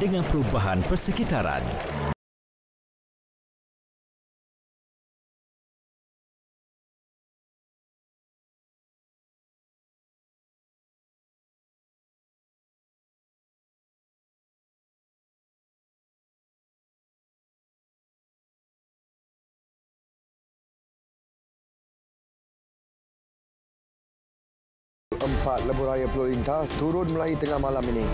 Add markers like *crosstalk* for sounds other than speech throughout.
dengan perubahan persekitaran. Empat lebuh raya perlu lintas turun mulai tengah malam ini.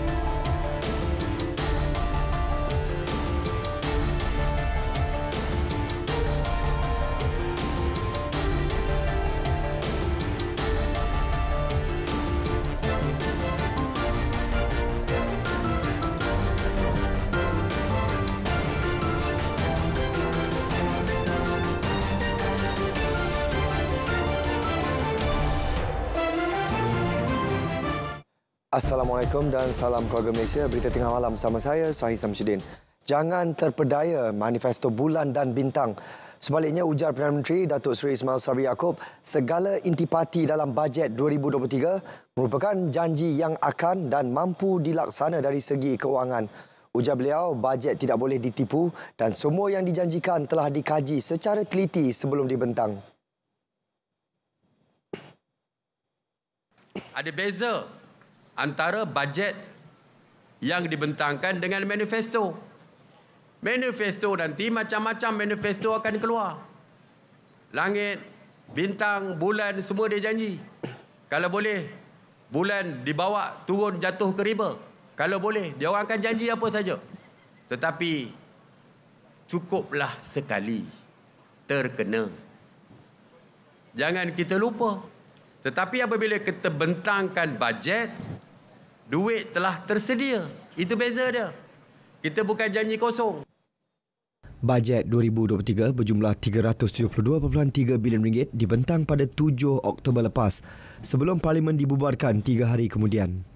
Assalamualaikum dan salam keluarga Malaysia. Berita tengah malam sama saya, Sahih Samsudin. Jangan terpedaya manifesto bulan dan bintang. Sebaliknya, ujar Perdana Menteri Datuk Seri Ismail Sabri Yaakob, segala intipati dalam bajet 2023 merupakan janji yang akan dan mampu dilaksana dari segi keuangan. Ujar beliau, bajet tidak boleh ditipu dan semua yang dijanjikan telah dikaji secara teliti sebelum dibentang. Ada beza antara bajet yang dibentangkan dengan manifesto. Manifesto nanti macam-macam manifesto akan keluar. Langit, bintang, bulan semua dia janji. Kalau boleh, bulan dibawa turun jatuh ke riba. Kalau boleh, dia orang akan janji apa saja. Tetapi, cukuplah sekali terkena. Jangan kita lupa. Tetapi apabila kita bentangkan bajet, Duit telah tersedia. Itu beza dia. Kita bukan janji kosong. Bajet 2023 berjumlah 372.3 bilion ringgit dibentang pada 7 Oktober lepas sebelum parlimen dibubarkan 3 hari kemudian.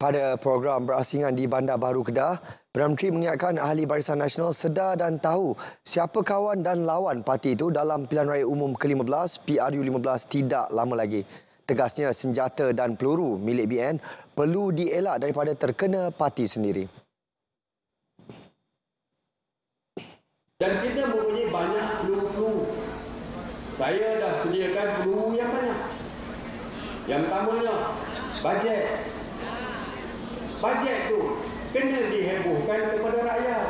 Pada program berasingan di Bandar Baru Kedah, Perdana Menteri mengingatkan ahli Barisan Nasional sedar dan tahu siapa kawan dan lawan parti itu dalam pilihan raya umum ke-15 PRU15 tidak lama lagi. Tegasnya senjata dan peluru milik BN perlu dielak daripada terkena parti sendiri. Dan kita mempunyai banyak peluru-peluru. Saya dah sediakan peluru yang banyak. Yang pertamanya, bajet. Bajet tu kena dihebohkan kepada rakyat.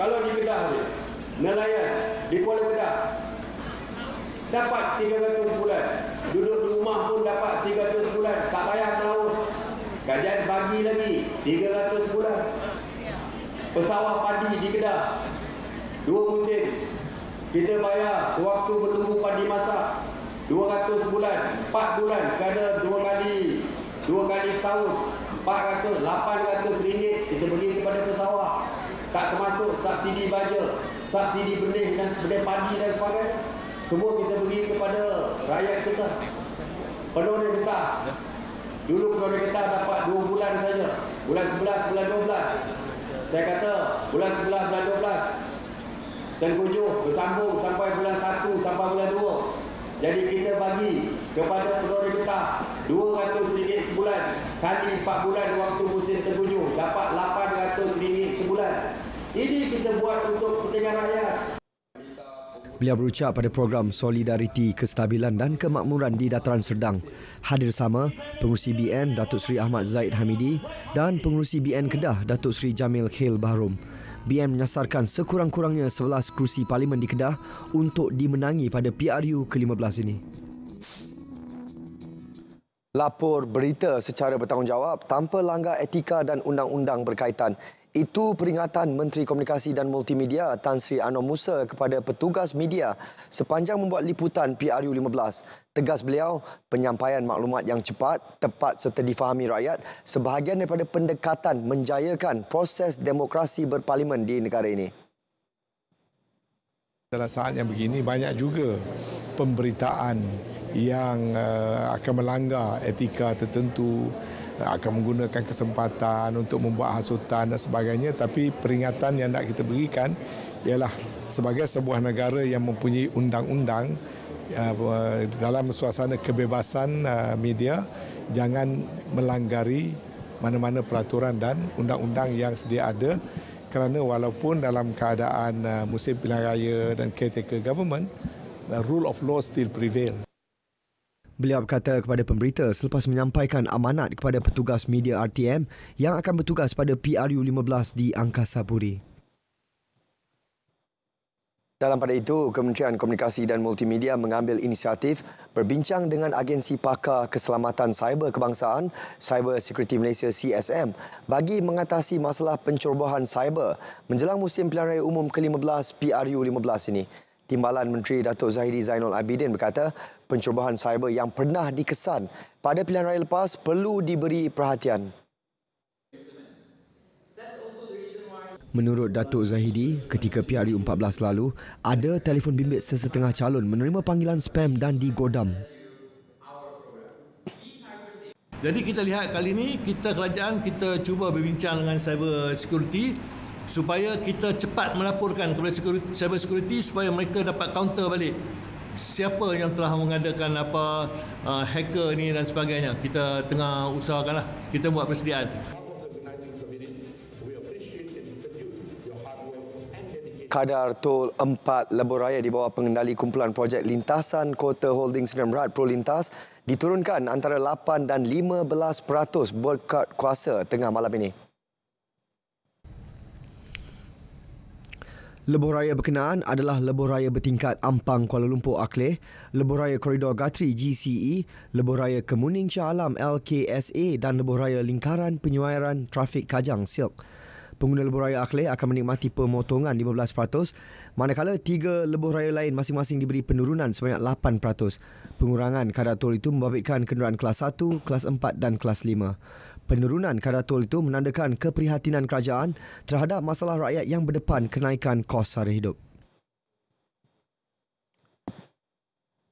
Kalau di Kedah ni, nelayan di Kuala Kedah dapat 300 bulan duduk di rumah pun dapat 300 bulan tak payah terlalu gajian bagi lagi 300 bulan pesawat padi di Kedah dua musim kita bayar sewaktu bertumbuh padi masak 200 bulan 4 bulan kerana dua kali dua kali setahun 400, 800 ringgit kita beri kepada pesawat tak termasuk subsidi baja subsidi benih dan benih padi dan sebagainya semua kita beri kepada rakyat kita Penuh dia getah. Dulu penuh dia getah dapat 2 bulan saja. Bulan 11, bulan 12. Saya kata bulan 11, bulan 12. Dan kujuh bersambung sampai bulan 1, sampai bulan 2. Jadi kita bagi kepada penuh kita getah 200 ringgit sebulan. Kali 4 bulan waktu musim terkunjung. Dapat 800 ringgit sebulan. Ini kita buat untuk kepentingan rakyat. Beliau berucap pada program Solidariti Kestabilan dan Kemakmuran di Dataran Serdang. Hadir sama pengurusi BN Datuk Seri Ahmad Zaid Hamidi dan pengurusi BN Kedah Datuk Seri Jamil Khil Bahrum. BN menyasarkan sekurang-kurangnya 11 kerusi parlimen di Kedah untuk dimenangi pada PRU ke-15 ini. Lapor berita secara bertanggungjawab tanpa langgar etika dan undang-undang berkaitan itu peringatan Menteri Komunikasi dan Multimedia Tan Sri Anwar Musa kepada petugas media sepanjang membuat liputan PRU15. Tegas beliau, penyampaian maklumat yang cepat, tepat serta difahami rakyat sebahagian daripada pendekatan menjayakan proses demokrasi berparlimen di negara ini. Dalam saat yang begini, banyak juga pemberitaan yang eh, akan melanggar etika tertentu akan menggunakan kesempatan untuk membuat hasutan dan sebagainya tapi peringatan yang nak kita berikan ialah sebagai sebuah negara yang mempunyai undang-undang uh, dalam suasana kebebasan uh, media jangan melanggari mana-mana peraturan dan undang-undang yang sedia ada kerana walaupun dalam keadaan uh, musim pilihan raya dan caretaker government the rule of law still prevail Beliau berkata kepada pemberita selepas menyampaikan amanat kepada petugas media RTM yang akan bertugas pada PRU 15 di Angkasa Puri. Dalam pada itu, Kementerian Komunikasi dan Multimedia mengambil inisiatif berbincang dengan agensi pakar keselamatan cyber kebangsaan Cyber Security Malaysia CSM bagi mengatasi masalah pencerobohan cyber menjelang musim pilihan raya umum ke-15 PRU 15 ini. Timbalan Menteri Datuk Zahidi Zainal Abidin berkata, pencubaan cyber yang pernah dikesan pada pilihan raya lepas perlu diberi perhatian. Menurut Datuk Zahidi, ketika PRU14 lalu, ada telefon bimbit sesetengah calon menerima panggilan spam dan digodam. Jadi kita lihat kali ini, kita kerajaan, kita cuba berbincang dengan cyber security supaya kita cepat melaporkan kepada cyber security supaya mereka dapat counter balik siapa yang telah mengadakan apa uh, hacker ni dan sebagainya kita tengah usahakanlah kita buat persediaan Kadar tol empat lebuh raya di bawah pengendali kumpulan projek lintasan kota Holding Sdn Bhd Lintas diturunkan antara 8 dan 15% berkat kuasa tengah malam ini. Lebuh Raya berkenaan adalah Lebuh Raya bertingkat Ampang Kuala Lumpur Akleh, Lebuh Raya Koridor Gatri GCE, Lebuh Raya Kemuning Shah Alam LKSA dan Lebuh Raya Lingkaran Penyuairan Trafik Kajang Silk. Pengguna Lebuh Raya Akleh akan menikmati pemotongan 15% manakala tiga Lebuh Raya lain masing-masing diberi penurunan sebanyak 8%. Pengurangan kadar tol itu membabitkan kenderaan kelas 1, kelas 4 dan kelas 5 penurunan kadar tol itu menandakan keprihatinan kerajaan terhadap masalah rakyat yang berdepan kenaikan kos sara hidup.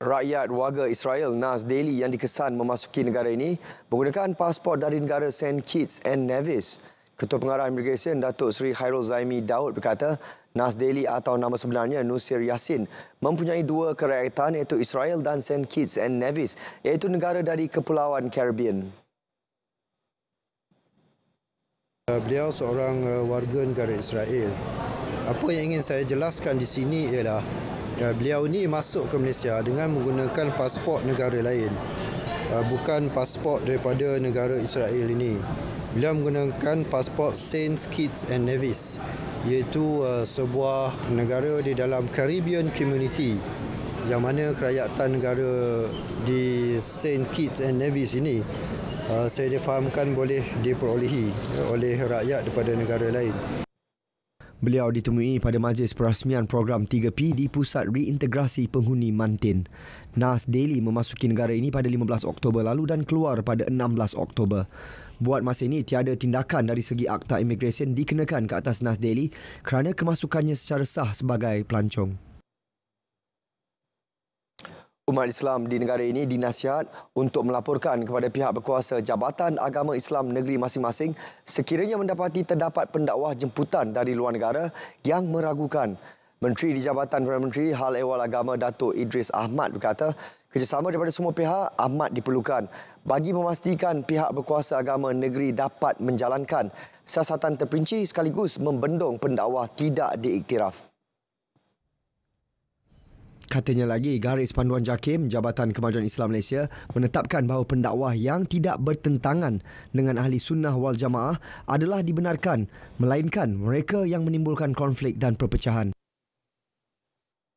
Rakyat warga Israel Nas Daily yang dikesan memasuki negara ini menggunakan pasport dari negara St. Kitts and Nevis. Ketua Pengarah Immigration Datuk Seri Khairul Zaimi Daud berkata, Nas Daily atau nama sebenarnya Nusir Yassin mempunyai dua kerajaan iaitu Israel dan St. Kitts and Nevis iaitu negara dari Kepulauan Caribbean. Eh, beliau seorang eh, warga negara Israel. Apa yang ingin saya jelaskan di sini ialah eh, beliau ini masuk ke Malaysia dengan menggunakan pasport negara lain. Bukan pasport daripada negara Israel ini. Beliau menggunakan pasport Saints, Kitts and Nevis iaitu sebuah negara di dalam Caribbean Community yang mana kerajaan negara di Saint Kitts and Nevis ini Ah, saya difahamkan boleh diperolehi oleh rakyat daripada negara lain. Beliau ditemui pada majlis perasmian program 3P di Pusat Reintegrasi Penghuni Mantin. Nas Daily memasuki negara ini pada 15 Oktober lalu dan keluar pada 16 Oktober. Buat masa ini, tiada tindakan dari segi akta imigresen dikenakan ke atas Nas Daily kerana kemasukannya secara sah sebagai pelancong umat Islam di negara ini dinasihat untuk melaporkan kepada pihak berkuasa Jabatan Agama Islam negeri masing-masing sekiranya mendapati terdapat pendakwah jemputan dari luar negara yang meragukan. Menteri di Jabatan Perdana Menteri Hal Ehwal Agama Datuk Idris Ahmad berkata, kerjasama daripada semua pihak amat diperlukan bagi memastikan pihak berkuasa agama negeri dapat menjalankan siasatan terperinci sekaligus membendung pendakwah tidak diiktiraf. Katanya lagi, garis panduan JAKIM, Jabatan Kemajuan Islam Malaysia, menetapkan bahawa pendakwah yang tidak bertentangan dengan ahli sunnah wal jamaah adalah dibenarkan, melainkan mereka yang menimbulkan konflik dan perpecahan.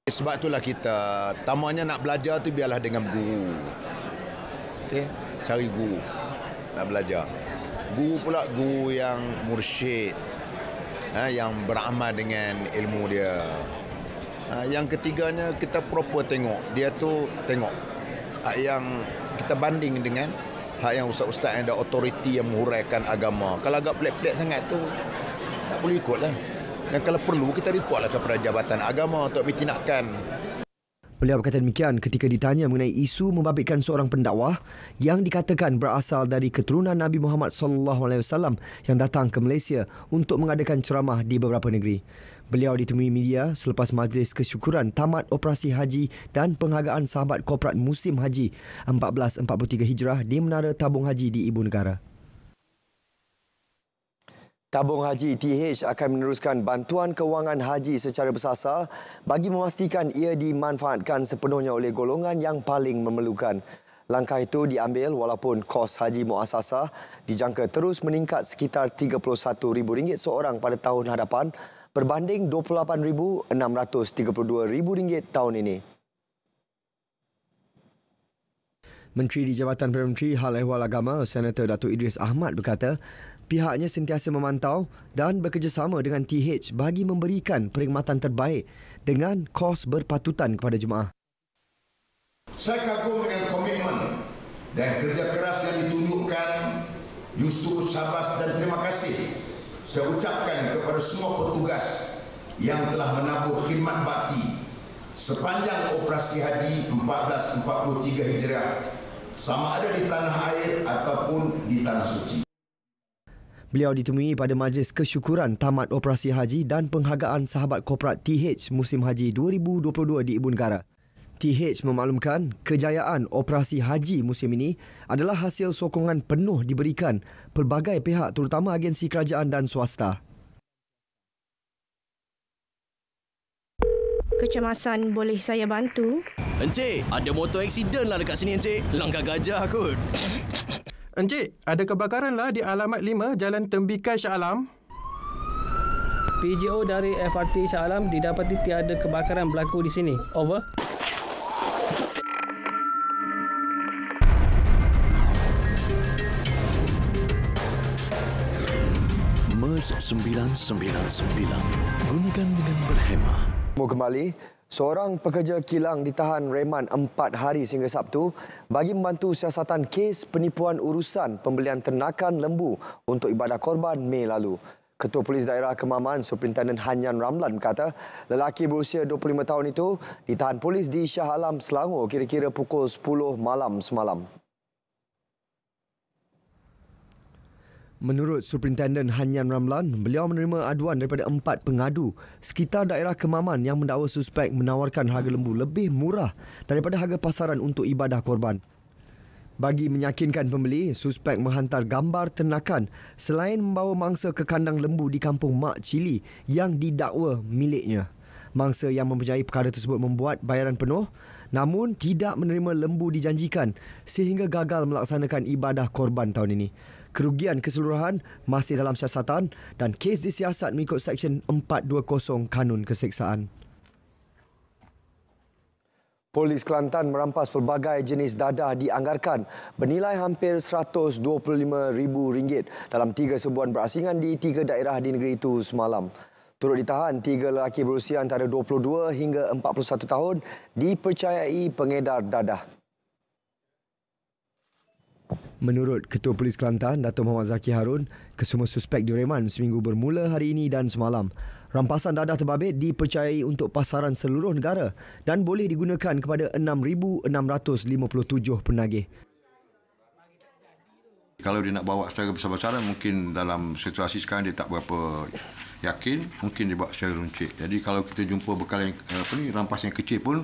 Sebab itulah kita, tamanya nak belajar tu biarlah dengan guru. Okay? Cari guru nak belajar. Guru pula guru yang mursyid, eh, yang beramal dengan ilmu dia. Ah, yang ketiganya kita proper tengok dia tu tengok yang kita banding dengan hak yang ustaz-ustaz yang ada otoriti yang menguraikan agama kalau agak pelik-pelik sangat tu tak boleh ikut lah dan kalau perlu kita report lah kepada jabatan agama untuk bertindakan Beliau berkata demikian ketika ditanya mengenai isu membabitkan seorang pendakwah yang dikatakan berasal dari keturunan Nabi Muhammad SAW yang datang ke Malaysia untuk mengadakan ceramah di beberapa negeri. Beliau ditemui media selepas majlis kesyukuran tamat operasi haji dan penghargaan sahabat korporat musim haji 1443 Hijrah di Menara Tabung Haji di Ibu Negara. Tabung Haji e TH akan meneruskan bantuan kewangan haji secara bersasar bagi memastikan ia dimanfaatkan sepenuhnya oleh golongan yang paling memerlukan. Langkah itu diambil walaupun kos haji muasasah dijangka terus meningkat sekitar RM31,000 seorang pada tahun hadapan berbanding RM28,632 tahun ini. Menteri di Jabatan Perdana Menteri Hal Ehwal Agama, Senator Datuk Idris Ahmad berkata, pihaknya sentiasa memantau dan bekerjasama dengan TH bagi memberikan perkhidmatan terbaik dengan kos berpatutan kepada jemaah. Saya kagum dengan komitmen dan kerja keras yang ditunjukkan justru sabas dan terima kasih saya ucapkan kepada semua petugas yang telah menabur khidmat bakti sepanjang operasi haji 1443 Hijrah sama ada di tanah air ataupun di tanah suci. Beliau ditemui pada majlis kesyukuran tamat operasi haji dan penghargaan sahabat korporat TH musim haji 2022 di Ibu Negara. TH memaklumkan kejayaan operasi haji musim ini adalah hasil sokongan penuh diberikan pelbagai pihak terutama agensi kerajaan dan swasta. Kecemasan boleh saya bantu? Encik, ada motor aksiden lah dekat sini Encik. Langgar gajah aku. *coughs* Encik, ada kebakaran lah di alamat 5 Jalan Tembikai Shah Alam. PGO dari FRT Shah Alam didapati tiada kebakaran berlaku di sini. Over. 99.99 Gunakan dengan berhemah Mau kembali Seorang pekerja kilang ditahan reman empat hari sehingga Sabtu bagi membantu siasatan kes penipuan urusan pembelian ternakan lembu untuk ibadah korban Mei lalu. Ketua Polis Daerah Kemaman, Superintendent Hanyan Ramlan berkata, lelaki berusia 25 tahun itu ditahan polis di Shah Alam, Selangor kira-kira pukul 10 malam semalam. Menurut Superintendent Hanyan Ramlan, beliau menerima aduan daripada empat pengadu sekitar daerah Kemaman yang mendakwa suspek menawarkan harga lembu lebih murah daripada harga pasaran untuk ibadah korban. Bagi meyakinkan pembeli, suspek menghantar gambar ternakan selain membawa mangsa ke kandang lembu di kampung Mak Cili yang didakwa miliknya. Mangsa yang mempercayai perkara tersebut membuat bayaran penuh namun tidak menerima lembu dijanjikan sehingga gagal melaksanakan ibadah korban tahun ini kerugian keseluruhan masih dalam siasatan dan kes disiasat mengikut Seksyen 420 Kanun Keseksaan. Polis Kelantan merampas pelbagai jenis dadah dianggarkan bernilai hampir RM125,000 dalam tiga sebuan berasingan di tiga daerah di negeri itu semalam. Turut ditahan, tiga lelaki berusia antara 22 hingga 41 tahun dipercayai pengedar dadah. Menurut Ketua Polis Kelantan Dato Muhammad Zaki Harun, kesemua suspek direman seminggu bermula hari ini dan semalam. Rampasan dadah terbabit dipercayai untuk pasaran seluruh negara dan boleh digunakan kepada 6657 penagih. Kalau dia nak bawa secara besar-besaran mungkin dalam situasi sekarang dia tak berapa yakin, mungkin dia bawa secara runcit. Jadi kalau kita jumpa bekalan yang eh, apa ni rampas yang kecil pun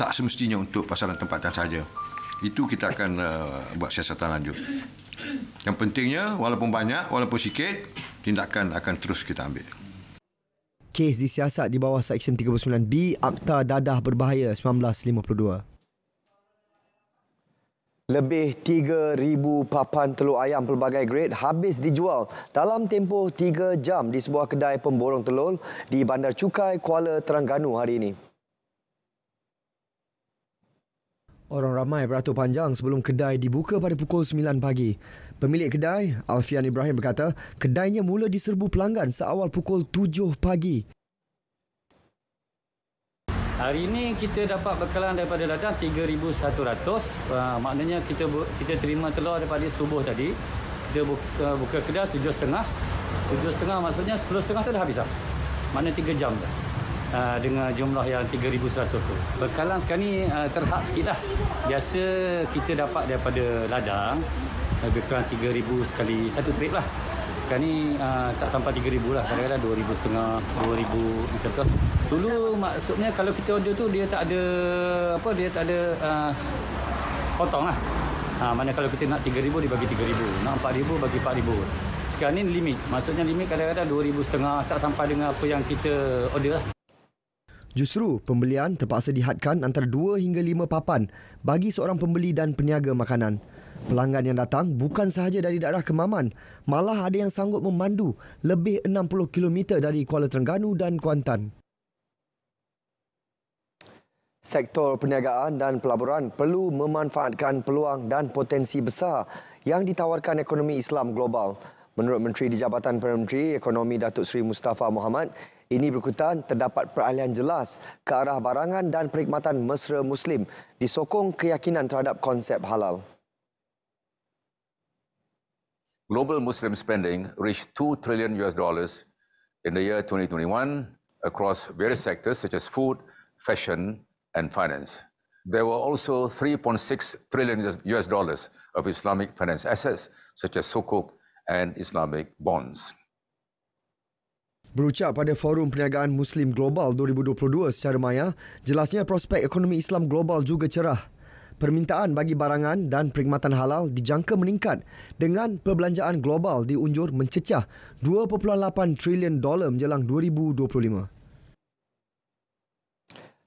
tak semestinya untuk pasaran tempatan saja. Itu kita akan uh, buat siasatan lanjut. Yang pentingnya, walaupun banyak, walaupun sikit, tindakan akan terus kita ambil. Kes disiasat di bawah Seksyen 39B Akta Dadah Berbahaya 1952. Lebih 3,000 papan telur ayam pelbagai grade habis dijual dalam tempoh 3 jam di sebuah kedai pemborong telur di Bandar Cukai, Kuala Terengganu hari ini. Orang ramai beratur panjang sebelum kedai dibuka pada pukul 9 pagi. Pemilik kedai, Alfian Ibrahim berkata, kedainya mula diserbu pelanggan seawal pukul 7 pagi. Hari ini kita dapat bekalan daripada ladang 3,100. Uh, maknanya kita kita terima telur daripada subuh tadi. Kita buka, ah, buka kedai 7.30. 7.30 maksudnya 10.30 tu dah habis lah. Maknanya 3 jam dah. Uh, dengan jumlah yang 3,100 tu. Bekalan sekarang ni uh, terhad sikit lah. Biasa kita dapat daripada ladang lebih kurang 3,000 sekali satu trip lah. Sekarang ni uh, tak sampai 3,000 lah. Kadang-kadang 2,500, 2,000 macam tu. Dulu maksudnya kalau kita order tu dia tak ada apa dia tak ada uh, potong lah. Ha, mana kalau kita nak 3,000 dibagi 3,000. Nak 4,000 bagi 4,000 sekarang ni limit maksudnya limit kadang-kadang 2,500 tak sampai dengan apa yang kita order lah Justru, pembelian terpaksa dihadkan antara dua hingga lima papan bagi seorang pembeli dan peniaga makanan. Pelanggan yang datang bukan sahaja dari daerah Kemaman, malah ada yang sanggup memandu lebih 60 km dari Kuala Terengganu dan Kuantan. Sektor perniagaan dan pelaburan perlu memanfaatkan peluang dan potensi besar yang ditawarkan ekonomi Islam global. Menurut Menteri di Jabatan Perdana Menteri Ekonomi Datuk Seri Mustafa Muhammad, ini berkaitan terdapat peralihan jelas ke arah barangan dan perkhidmatan mesra Muslim disokong keyakinan terhadap konsep halal. Global Muslim spending reached 2 trillion US dollars in the year 2021 across various sectors such as food, fashion and finance. There were also 3.6 trillion US dollars of Islamic finance assets such as sukuk and Islamic bonds. Berucap pada Forum Perniagaan Muslim Global 2022 secara maya, jelasnya prospek ekonomi Islam global juga cerah. Permintaan bagi barangan dan perkhidmatan halal dijangka meningkat dengan perbelanjaan global diunjur mencecah 2.8 trilion dolar menjelang 2025.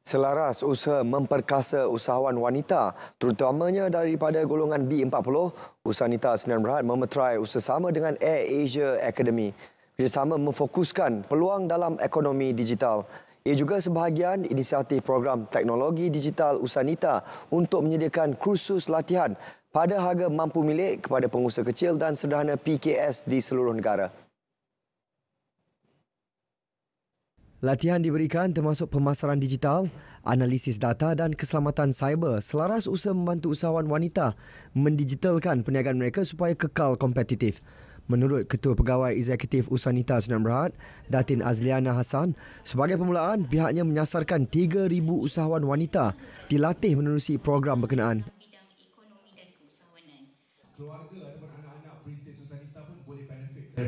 Selaras usaha memperkasa usahawan wanita, terutamanya daripada golongan B40, Usaha Nita Senian Berhad memeterai usaha sama dengan Air Asia Academy kerjasama memfokuskan peluang dalam ekonomi digital. Ia juga sebahagian inisiatif program teknologi digital Usanita untuk menyediakan kursus latihan pada harga mampu milik kepada pengusaha kecil dan sederhana PKS di seluruh negara. Latihan diberikan termasuk pemasaran digital, analisis data dan keselamatan cyber selaras usaha membantu usahawan wanita mendigitalkan perniagaan mereka supaya kekal kompetitif. Menurut Ketua Pegawai Eksekutif Usanita Sdn Berhad, Datin Azliana Hassan, sebagai permulaan pihaknya menyasarkan 3000 usahawan wanita dilatih menerusi program berkenaan. Keluarga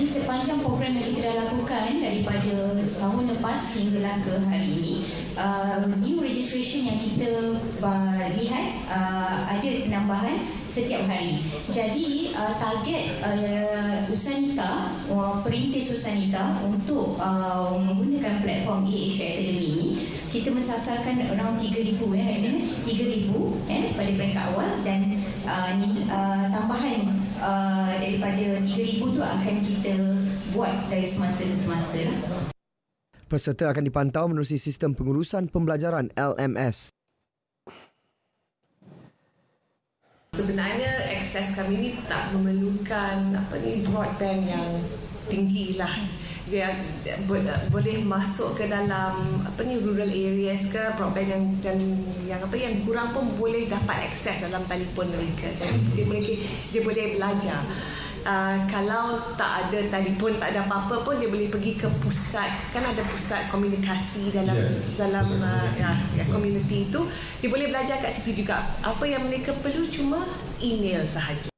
sepanjang program yang kita dah lakukan daripada tahun lepas hingga ke hari ini. Uh, new registration yang kita uh, lihat uh, ada penambahan setiap hari. Jadi uh, target uh, usaha uh, perintis usaha untuk uh, menggunakan platform EHA Academy ini, kita mensasarkan around 3,000 eh, 3,000 eh, eh, pada peringkat awal dan uh, ni, uh, tambahan uh, daripada 3,000 tu akan kita buat dari semasa ke semasa. Peserta akan dipantau menerusi sistem pengurusan pembelajaran LMS. sebenarnya akses kami ni tak memerlukan apa ni broadband yang tinggi lah dia boleh masuk ke dalam apa ni rural areas ke broadband yang yang, yang apa yang kurang pun boleh dapat akses dalam telefon mereka jadi dia boleh dia boleh belajar uh, kalau tak ada telefon tak ada apa-apa pun dia boleh pergi ke pusat kan ada pusat komunikasi dalam yeah. Ya. dalam ah, komuniti uh, ya, ya itu dia boleh belajar kat situ juga apa yang mereka perlu cuma email sahaja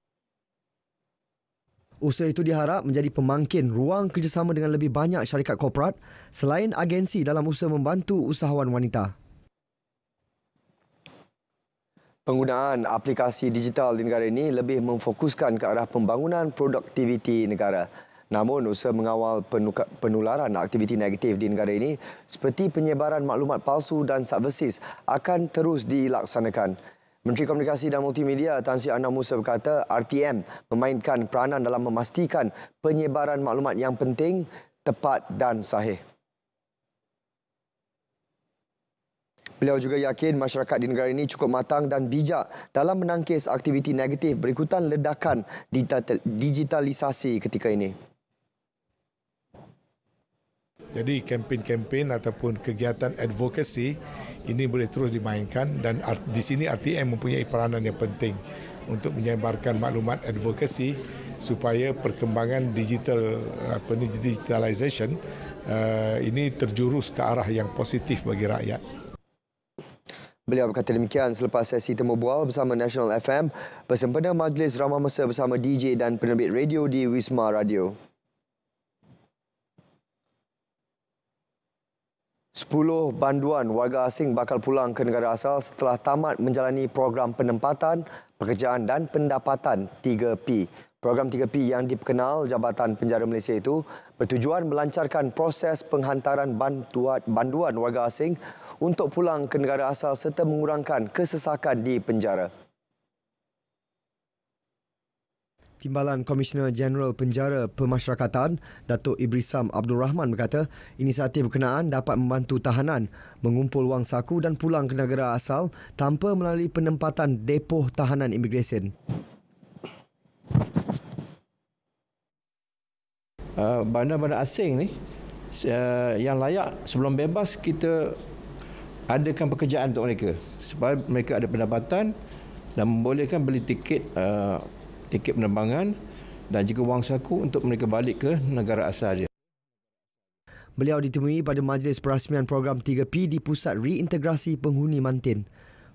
Usaha itu diharap menjadi pemangkin ruang kerjasama dengan lebih banyak syarikat korporat selain agensi dalam usaha membantu usahawan wanita. Penggunaan aplikasi digital di negara ini lebih memfokuskan ke arah pembangunan produktiviti negara. Namun, usaha mengawal penularan aktiviti negatif di negara ini seperti penyebaran maklumat palsu dan subversis akan terus dilaksanakan. Menteri Komunikasi dan Multimedia Tan Sri Anwar Musa berkata RTM memainkan peranan dalam memastikan penyebaran maklumat yang penting, tepat dan sahih. Beliau juga yakin masyarakat di negara ini cukup matang dan bijak dalam menangkis aktiviti negatif berikutan ledakan digitalisasi ketika ini. Jadi kempen-kempen ataupun kegiatan advokasi ini boleh terus dimainkan dan di sini RTM mempunyai peranan yang penting untuk menyebarkan maklumat advokasi supaya perkembangan digital apa uh, ini terjurus ke arah yang positif bagi rakyat. Beliau berkata demikian selepas sesi temu bual bersama National FM bersempena majlis ramah Masa bersama DJ dan penerbit radio di Wisma Radio. 10 banduan warga asing bakal pulang ke negara asal setelah tamat menjalani program penempatan, pekerjaan dan pendapatan 3P. Program 3P yang diperkenal Jabatan Penjara Malaysia itu bertujuan melancarkan proses penghantaran bantuan, banduan warga asing untuk pulang ke negara asal serta mengurangkan kesesakan di penjara. Timbalan Komisioner Jeneral Penjara Pemasyarakatan, Datuk Ibrisam Abdul Rahman berkata, inisiatif berkenaan dapat membantu tahanan mengumpul wang saku dan pulang ke negara asal tanpa melalui penempatan depoh tahanan imigresen. Ah, bandar-bandar uh, asing ni uh, yang layak sebelum bebas kita adakan pekerjaan untuk mereka supaya mereka ada pendapatan dan membolehkan beli tiket uh, tiket penerbangan dan juga wang saku untuk mereka balik ke negara asal dia. Beliau ditemui pada majlis perasmian program 3P di Pusat Reintegrasi Penghuni Mantin.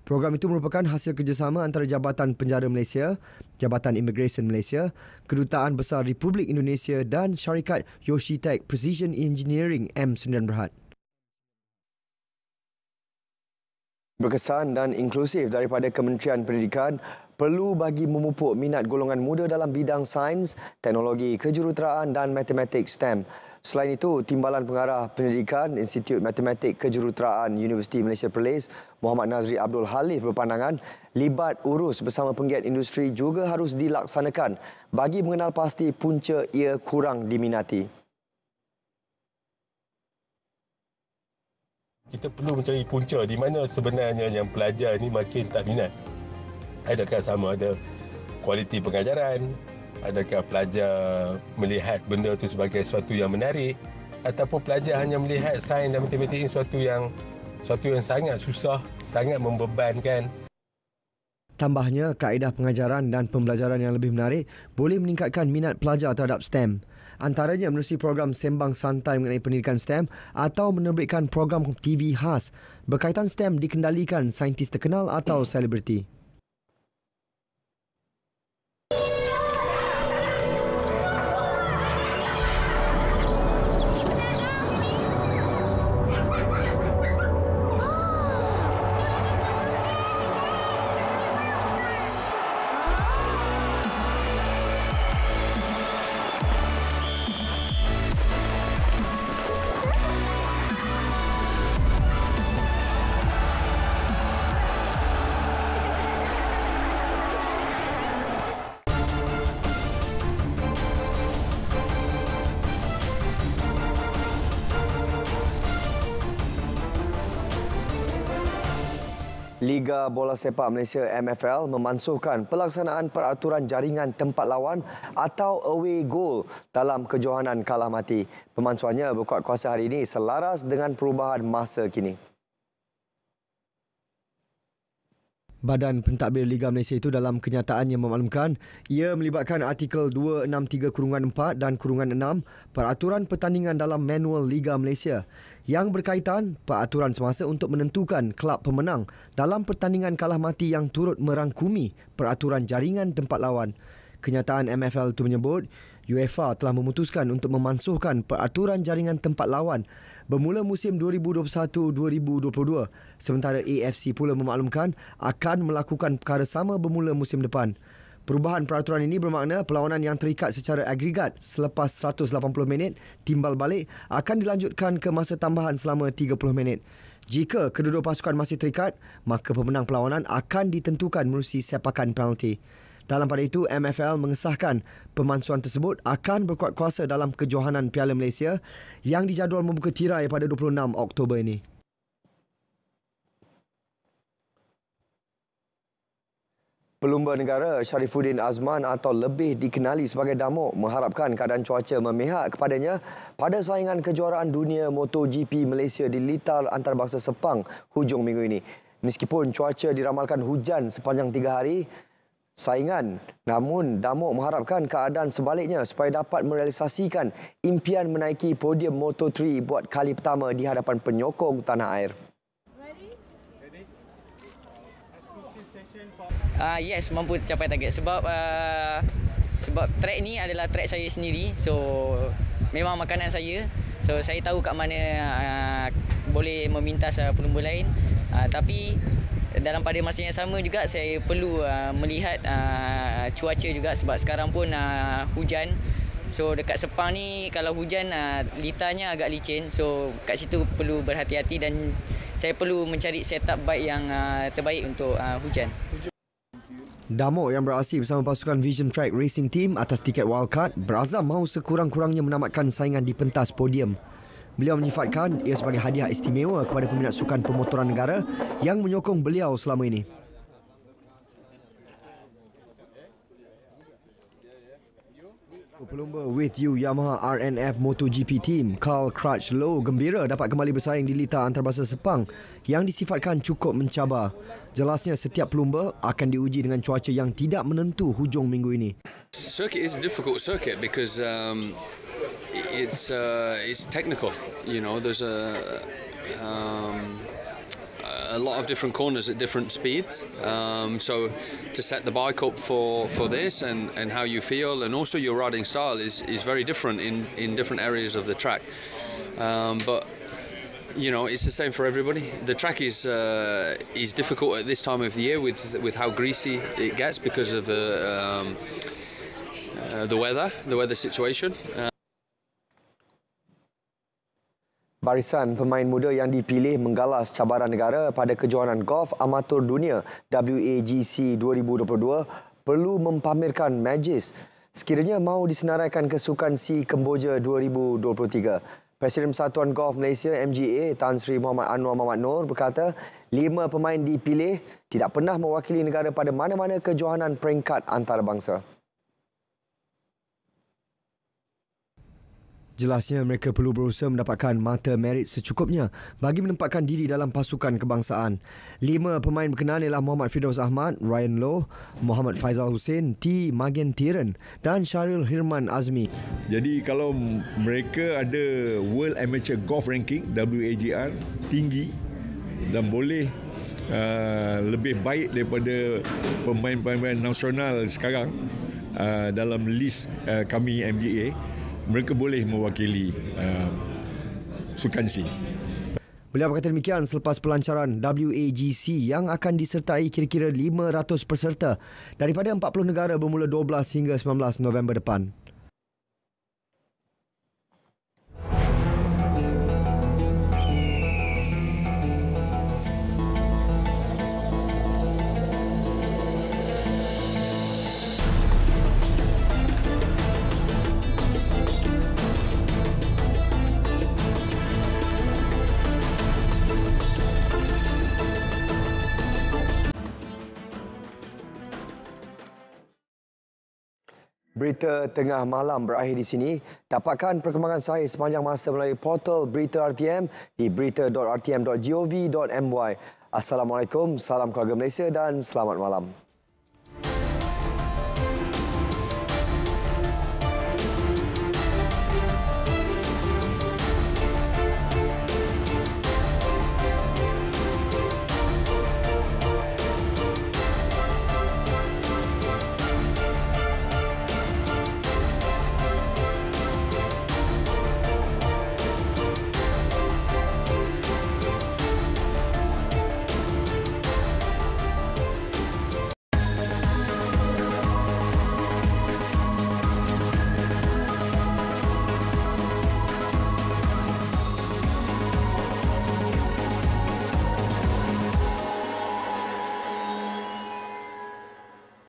Program itu merupakan hasil kerjasama antara Jabatan Penjara Malaysia, Jabatan Immigration Malaysia, Kedutaan Besar Republik Indonesia dan syarikat Yoshitech Precision Engineering M9 Berhad. Berkesan dan inklusif daripada Kementerian Pendidikan perlu bagi memupuk minat golongan muda dalam bidang sains, teknologi, kejuruteraan dan matematik STEM. Selain itu, Timbalan Pengarah Penyelidikan Institut Matematik Kejuruteraan Universiti Malaysia Perlis, Muhammad Nazri Abdul Halif berpandangan, libat urus bersama penggiat industri juga harus dilaksanakan bagi mengenal pasti punca ia kurang diminati. Kita perlu mencari punca di mana sebenarnya yang pelajar ini makin tak minat. Adakah sama ada kualiti pengajaran, adakah pelajar melihat benda itu sebagai sesuatu yang menarik ataupun pelajar hanya melihat sains dan matematik ini sesuatu yang sesuatu yang sangat susah, sangat membebankan. Tambahnya, kaedah pengajaran dan pembelajaran yang lebih menarik boleh meningkatkan minat pelajar terhadap STEM. Antaranya melalui program Sembang Santai mengenai pendidikan STEM atau menerbitkan program TV khas berkaitan STEM dikendalikan saintis terkenal atau selebriti. Liga Bola Sepak Malaysia MFL memansuhkan pelaksanaan peraturan jaringan tempat lawan atau away goal dalam kejohanan kalah mati. Pemansuhannya berkuat kuasa hari ini selaras dengan perubahan masa kini. Badan Pentadbir Liga Malaysia itu dalam kenyataannya memaklumkan ia melibatkan artikel 263 kurungan 4 dan kurungan 6 peraturan pertandingan dalam manual Liga Malaysia yang berkaitan peraturan semasa untuk menentukan kelab pemenang dalam pertandingan kalah mati yang turut merangkumi peraturan jaringan tempat lawan. Kenyataan MFL itu menyebut UEFA telah memutuskan untuk memansuhkan peraturan jaringan tempat lawan bermula musim 2021-2022 sementara AFC pula memaklumkan akan melakukan perkara sama bermula musim depan. Perubahan peraturan ini bermakna perlawanan yang terikat secara agregat selepas 180 minit timbal balik akan dilanjutkan ke masa tambahan selama 30 minit. Jika kedua-dua pasukan masih terikat, maka pemenang perlawanan akan ditentukan melalui sepakan penalti. Dalam pada itu, MFL mengesahkan pemansuhan tersebut akan berkuat kuasa dalam kejohanan Piala Malaysia yang dijadual membuka tirai pada 26 Oktober ini. Pelumba Negara Sharifuddin Azman atau lebih dikenali sebagai Damok mengharapkan keadaan cuaca memihak kepadanya pada saingan kejuaraan dunia MotoGP Malaysia di Litar Antarabangsa Sepang hujung minggu ini. Meskipun cuaca diramalkan hujan sepanjang tiga hari saingan, namun Damok mengharapkan keadaan sebaliknya supaya dapat merealisasikan impian menaiki podium Moto3 buat kali pertama di hadapan penyokong tanah air. uh, yes mampu capai target sebab uh, sebab trek ni adalah trek saya sendiri so memang makanan saya so saya tahu kat mana uh, boleh meminta uh, pelumbu lain uh, tapi dalam pada masa yang sama juga saya perlu uh, melihat uh, cuaca juga sebab sekarang pun uh, hujan so dekat Sepang ni kalau hujan uh, litarnya agak licin so kat situ perlu berhati-hati dan saya perlu mencari setup baik yang uh, terbaik untuk uh, hujan Damo yang beraksi bersama pasukan Vision Track Racing Team atas tiket wildcard berazam mahu sekurang-kurangnya menamatkan saingan di pentas podium. Beliau menyifatkan ia sebagai hadiah istimewa kepada peminat sukan pemotoran negara yang menyokong beliau selama ini. Pelumba With You Yamaha RNF MotoGP Team Carl Crutch Low gembira dapat kembali bersaing di litar Antarabangsa Sepang yang disifatkan cukup mencabar. Jelasnya setiap pelumba akan diuji dengan cuaca yang tidak menentu hujung minggu ini. Circuit is a difficult circuit because um, it's uh, it's technical. You know, there's a um, a lot of different corners at different speeds. Um, so to set the bike up for, for this and, and how you feel and also your riding style is, is very different in, in different areas of the track. Um, but you know it's the same for everybody. The track is uh, is difficult at this time of the year with with how greasy it gets because of the. Uh, um, uh, the weather, the weather situation. Uh barisan pemain muda yang dipilih menggalas cabaran negara pada kejohanan golf amatur dunia WAGC 2022 perlu mempamerkan majlis sekiranya mahu disenaraikan ke Sukan C Kemboja 2023. Presiden Persatuan Golf Malaysia MGA Tan Sri Muhammad Anwar Muhammad Nur berkata lima pemain dipilih tidak pernah mewakili negara pada mana-mana kejohanan peringkat antarabangsa. Jelasnya mereka perlu berusaha mendapatkan mata merit secukupnya bagi menempatkan diri dalam pasukan kebangsaan. Lima pemain berkenaan ialah Muhammad Firdaus Ahmad, Ryan Low, Muhammad Faizal Hussein, T. Magen Tiran dan Syaril Hirman Azmi. Jadi kalau mereka ada World Amateur Golf Ranking, WAGR, tinggi dan boleh uh, lebih baik daripada pemain-pemain nasional sekarang uh, dalam list uh, kami MGA, mereka boleh mewakili uh, sukan si. Beliau berkata demikian selepas pelancaran WAGC yang akan disertai kira-kira 500 peserta daripada 40 negara bermula 12 hingga 19 November depan. Berita tengah malam berakhir di sini. Dapatkan perkembangan saya sepanjang masa melalui portal Berita RTM di berita.rtm.gov.my. Assalamualaikum, salam keluarga Malaysia dan selamat malam.